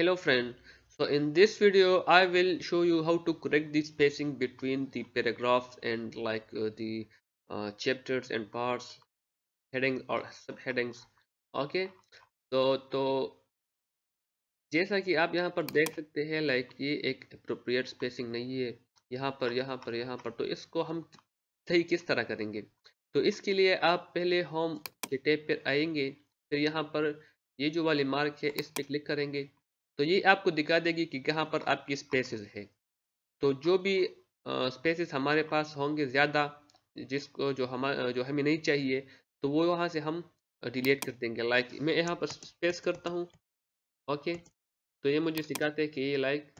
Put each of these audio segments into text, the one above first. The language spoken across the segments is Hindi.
Hello friend, so in this video I will show you how to correct the spacing between the paragraphs and like uh, the uh, chapters and parts, headings or subheadings. Okay, so तो जैसा कि आप यहाँ पर देख सकते हैं लाइक ये एक अप्रोप्रिएट स्पेसिंग नहीं है यहाँ पर यहाँ पर यहाँ पर तो इसको हम सही किस तरह करेंगे to इसके लिए आप पहले होम के टेप पर आएंगे फिर यहाँ पर ये जो वाले मार्क है इस पर क्लिक करेंगे तो ये आपको दिखा देगी कि कहाँ पर आपकी स्पेसेस है तो जो भी स्पेसेस हमारे पास होंगे ज़्यादा जिसको जो हम जो हमें नहीं चाहिए तो वो वहाँ से हम डिलीट कर देंगे लाइक मैं यहाँ पर स्पेस करता हूँ ओके तो ये मुझे सिखाते हैं कि ये लाइक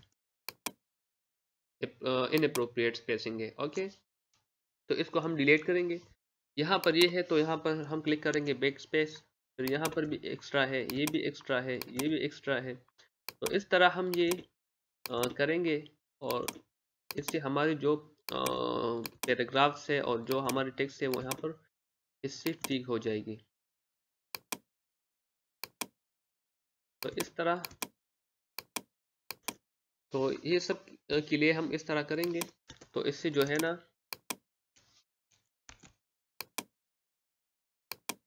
इन अप्रोप्रिएट स्पेसिंग है ओके तो इसको हम डिलीट करेंगे यहाँ पर ये है तो यहाँ पर हम क्लिक करेंगे बैक स्पेस फिर यहाँ पर भी एक्स्ट्रा है ये भी एक्स्ट्रा है ये भी एक्स्ट्रा है तो इस तरह हम ये आ, करेंगे और इससे हमारी जो पैराग्राफ्स है और जो हमारी टेक्स्ट है वो यहाँ पर इससे ठीक हो जाएगी तो इस तरह तो ये सब के लिए हम इस तरह करेंगे तो इससे जो है ना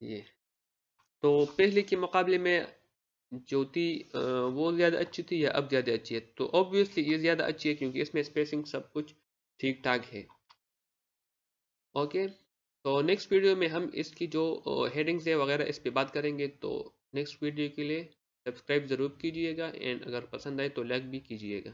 ये तो पहले के मुकाबले में जो थी वो ज़्यादा अच्छी थी या अब ज़्यादा अच्छी है तो ऑब्वियसली ये ज़्यादा अच्छी है क्योंकि इसमें स्पेसिंग सब कुछ ठीक ठाक है ओके तो नेक्स्ट वीडियो में हम इसकी जो हेडिंग्स है वगैरह इस पर बात करेंगे तो नेक्स्ट वीडियो के लिए सब्सक्राइब ज़रूर कीजिएगा एंड अगर पसंद आए तो लाइक भी कीजिएगा